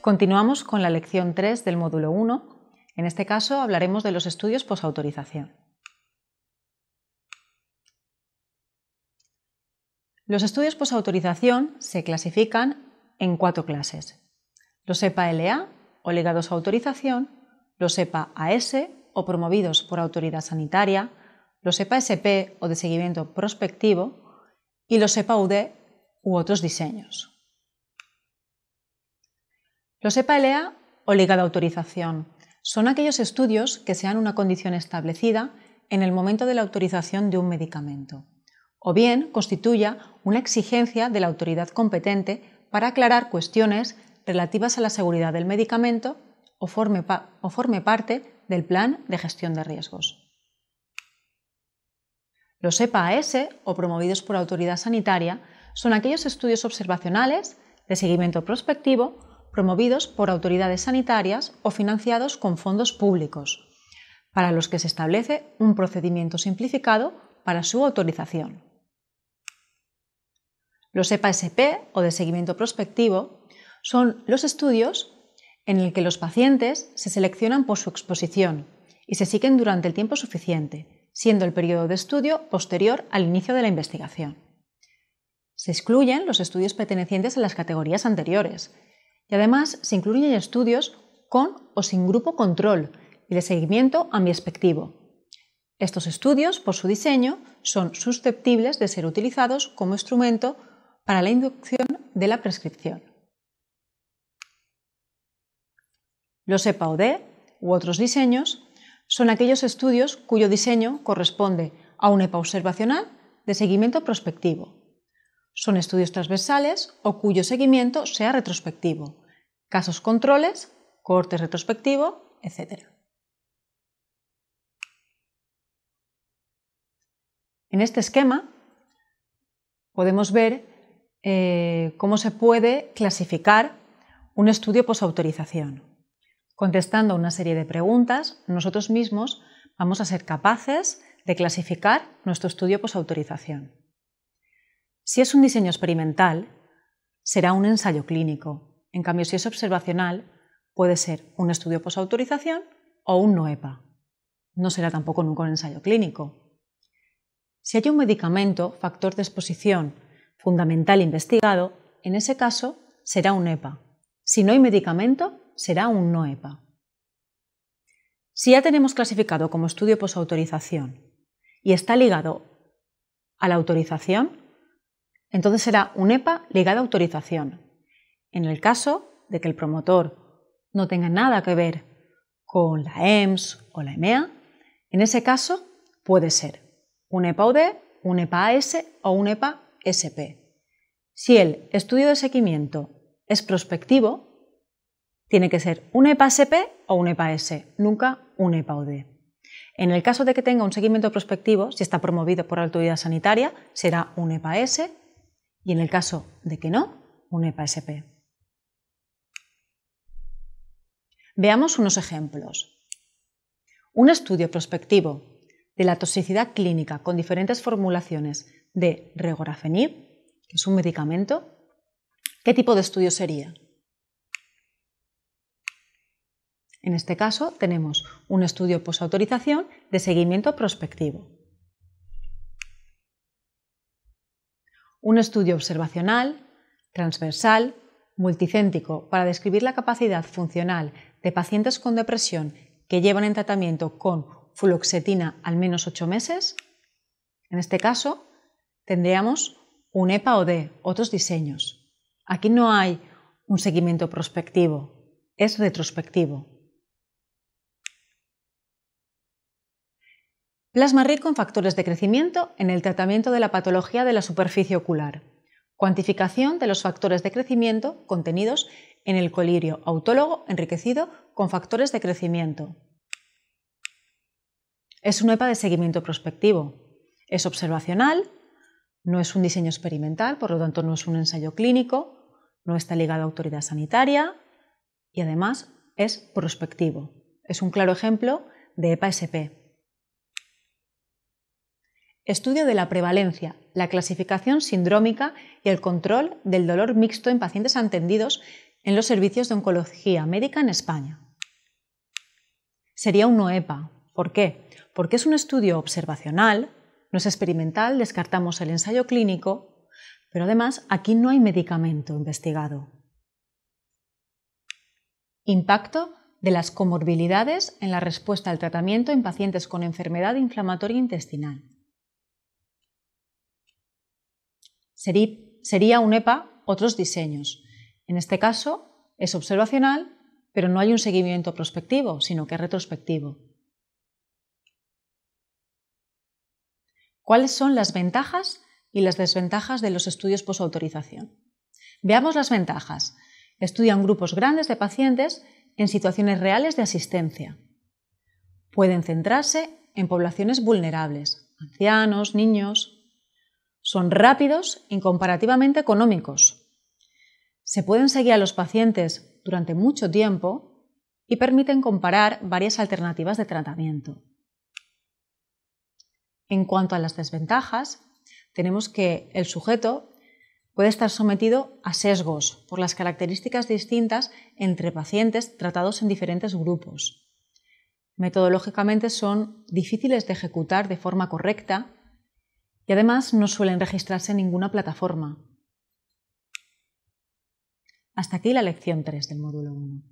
Continuamos con la lección 3 del módulo 1. En este caso hablaremos de los estudios posautorización. Los estudios posautorización se clasifican en cuatro clases. Los EPA-LA o ligados a autorización, los EPA-AS o promovidos por autoridad sanitaria, los EPA-SP o de seguimiento prospectivo y los EPA-UD u otros diseños. Los EPA-LEA e o Liga de Autorización son aquellos estudios que sean una condición establecida en el momento de la autorización de un medicamento, o bien constituya una exigencia de la autoridad competente para aclarar cuestiones relativas a la seguridad del medicamento o forme, o forme parte del plan de gestión de riesgos. Los EPAS o promovidos por autoridad sanitaria son aquellos estudios observacionales de seguimiento prospectivo promovidos por autoridades sanitarias o financiados con fondos públicos, para los que se establece un procedimiento simplificado para su autorización. Los EPASP o de seguimiento prospectivo son los estudios en el que los pacientes se seleccionan por su exposición y se siguen durante el tiempo suficiente, siendo el periodo de estudio posterior al inicio de la investigación. Se excluyen los estudios pertenecientes a las categorías anteriores, y además se incluyen estudios con o sin grupo control y de seguimiento ambiespectivo. Estos estudios, por su diseño, son susceptibles de ser utilizados como instrumento para la inducción de la prescripción. Los EPAOD u otros diseños son aquellos estudios cuyo diseño corresponde a un EPA observacional de seguimiento prospectivo. Son estudios transversales o cuyo seguimiento sea retrospectivo, casos controles, corte retrospectivo, etc. En este esquema podemos ver eh, cómo se puede clasificar un estudio posautorización. Contestando una serie de preguntas, nosotros mismos vamos a ser capaces de clasificar nuestro estudio posautorización. Si es un diseño experimental, será un ensayo clínico en cambio, si es observacional, puede ser un estudio posautorización o un no-EPA. No será tampoco nunca un ensayo clínico. Si hay un medicamento, factor de exposición, fundamental investigado, en ese caso será un EPA. Si no hay medicamento, será un no EPA. Si ya tenemos clasificado como estudio posautorización y está ligado a la autorización, entonces será un EPA ligado a autorización, en el caso de que el promotor no tenga nada que ver con la EMS o la EMEA, en ese caso puede ser un EPA-UD, un epa o un EPA-SP. Si el estudio de seguimiento es prospectivo, tiene que ser un EPA-SP o un EPA-S, nunca un EPA-UD. En el caso de que tenga un seguimiento prospectivo, si está promovido por la autoridad sanitaria, será un EPA-S y en el caso de que no, un EPA-SP. Veamos unos ejemplos. Un estudio prospectivo de la toxicidad clínica con diferentes formulaciones de regorafenib, que es un medicamento, ¿qué tipo de estudio sería? En este caso tenemos un estudio posautorización de seguimiento prospectivo. Un estudio observacional, transversal, multicéntrico, para describir la capacidad funcional de pacientes con depresión que llevan en tratamiento con fluoxetina al menos 8 meses, en este caso tendríamos un EPA o D, otros diseños. Aquí no hay un seguimiento prospectivo, es retrospectivo. Plasma rico en factores de crecimiento en el tratamiento de la patología de la superficie ocular. Cuantificación de los factores de crecimiento contenidos en el colirio autólogo enriquecido con factores de crecimiento. Es un EPA de seguimiento prospectivo. Es observacional, no es un diseño experimental, por lo tanto no es un ensayo clínico, no está ligado a autoridad sanitaria y además es prospectivo. Es un claro ejemplo de EPA-SP. Estudio de la prevalencia, la clasificación sindrómica y el control del dolor mixto en pacientes atendidos en los servicios de oncología médica en España. Sería un OEPA. ¿Por qué? Porque es un estudio observacional, no es experimental, descartamos el ensayo clínico, pero además aquí no hay medicamento investigado. Impacto de las comorbilidades en la respuesta al tratamiento en pacientes con enfermedad inflamatoria intestinal. Sería un EPA otros diseños, en este caso, es observacional, pero no hay un seguimiento prospectivo, sino que es retrospectivo. ¿Cuáles son las ventajas y las desventajas de los estudios posautorización? Veamos las ventajas. Estudian grupos grandes de pacientes en situaciones reales de asistencia. Pueden centrarse en poblaciones vulnerables, ancianos, niños. Son rápidos y comparativamente económicos, se pueden seguir a los pacientes durante mucho tiempo y permiten comparar varias alternativas de tratamiento. En cuanto a las desventajas, tenemos que el sujeto puede estar sometido a sesgos por las características distintas entre pacientes tratados en diferentes grupos. Metodológicamente son difíciles de ejecutar de forma correcta y además no suelen registrarse en ninguna plataforma, hasta aquí la lección 3 del módulo 1.